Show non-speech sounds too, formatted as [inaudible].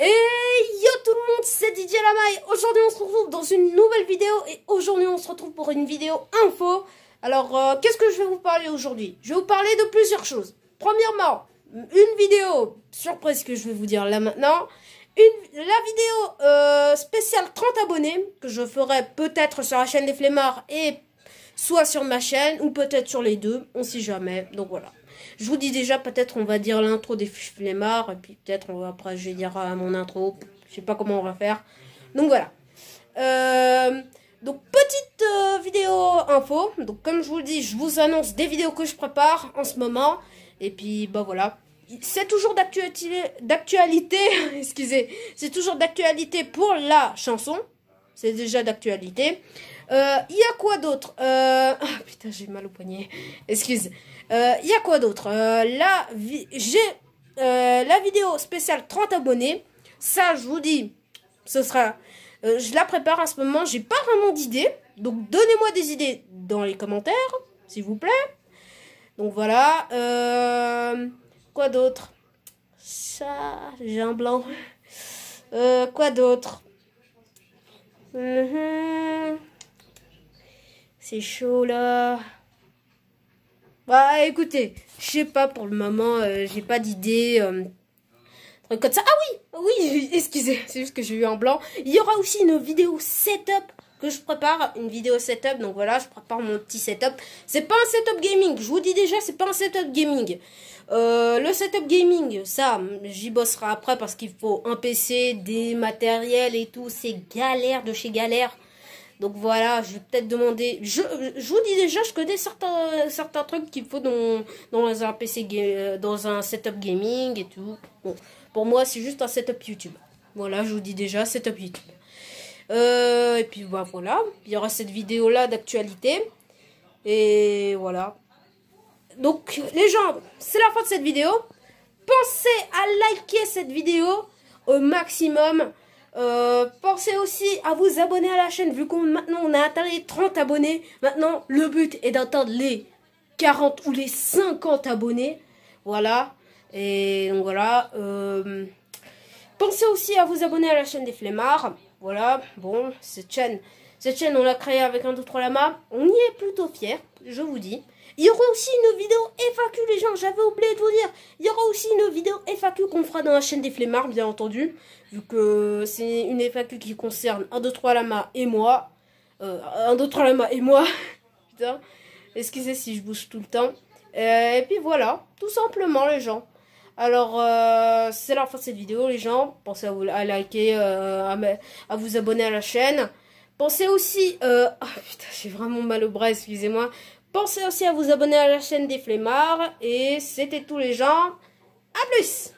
Et yo tout le monde, c'est Didier Lamaille. Aujourd'hui, on se retrouve dans une nouvelle vidéo et aujourd'hui, on se retrouve pour une vidéo info. Alors, euh, qu'est-ce que je vais vous parler aujourd'hui Je vais vous parler de plusieurs choses. Premièrement, une vidéo surprise que je vais vous dire là maintenant. Une, la vidéo euh, spéciale 30 abonnés que je ferai peut-être sur la chaîne des Flemmards et soit sur ma chaîne ou peut-être sur les deux, on sait jamais. Donc voilà. Je vous dis déjà, peut-être on va dire l'intro des flemmards, et puis peut-être après je vais dire mon intro, je sais pas comment on va faire. Donc voilà. Euh, donc petite euh, vidéo info. Donc comme je vous le dis, je vous annonce des vidéos que je prépare en ce moment. Et puis bah voilà. C'est toujours d'actualité, [laughs] excusez, c'est toujours d'actualité pour la chanson. C'est déjà d'actualité. Il euh, y a quoi d'autre euh, ah, putain, j'ai mal au poignet. Excuse. Il euh, y a quoi d'autre la, la vidéo spéciale 30 abonnés. Ça, je vous dis, ce sera. je la prépare en ce moment. J'ai pas vraiment d'idées. Donc, donnez-moi des idées dans les commentaires, s'il vous plaît. Donc, voilà. Quoi d'autre Ça, j'ai un blanc. quoi d'autre mhm. C'est chaud là. Bah écoutez, je sais pas pour le moment, euh, j'ai pas d'idée. Euh, ça. Ah oui, ah oui, [laughs] excusez, c'est juste que j'ai eu en blanc. Il y aura aussi une vidéo setup que je prépare, une vidéo setup. Donc voilà, je prépare mon petit setup. C'est pas un setup gaming, je vous dis déjà, c'est pas un setup gaming. Euh, le setup gaming, ça, j'y bosserai après parce qu'il faut un PC, des matériels et tout. C'est galère de chez galère. Donc voilà, je vais peut-être demander. Je, vous dis déjà, je connais certains, certains trucs qu'il faut dans, dans un PC, euh, dans un setup gaming et tout. Bon, pour moi, c'est juste un setup YouTube. Voilà, je vous dis déjà, setup YouTube. Euh, et puis bah, voilà, il y aura cette vidéo là d'actualité. Et voilà. Donc les gens, c'est la fin de cette vidéo. Pensez à liker cette vidéo au maximum. Euh, pensez aussi à vous abonner à la chaîne, vu qu'on maintenant on a atteint les 30 abonnés. Maintenant, le but est d'atteindre les 40 ou les 50 abonnés. Voilà. Et donc voilà. Euh, pensez aussi à vous abonner à la chaîne des flemmards. Voilà. Bon, cette chaîne cette chaîne, on l'a créée avec un 2, 3 lama. On y est plutôt fiers, je vous dis. Il y aura aussi une vidéo FAQ, les gens. J'avais oublié de vous dire. Il y aura aussi une vidéo FAQ qu'on fera dans la chaîne des flemmards, bien entendu. Vu que c'est une FAQ qui concerne un 2, 3 lama et moi. Euh, 1, 2, 3 lama et moi. [laughs] Putain. Excusez si je bouge tout le temps. Euh, et puis voilà, tout simplement les gens. Alors, euh, c'est la fin de cette vidéo les gens. Pensez à, vous, liker, euh, à vous abonner à la chaîne. Pensez aussi... Euh... Ah, putain, j'ai vraiment mal au bras, excusez-moi. Pensez aussi à vous abonner à la chaîne des flemmards. Et c'était tous les gens. À plus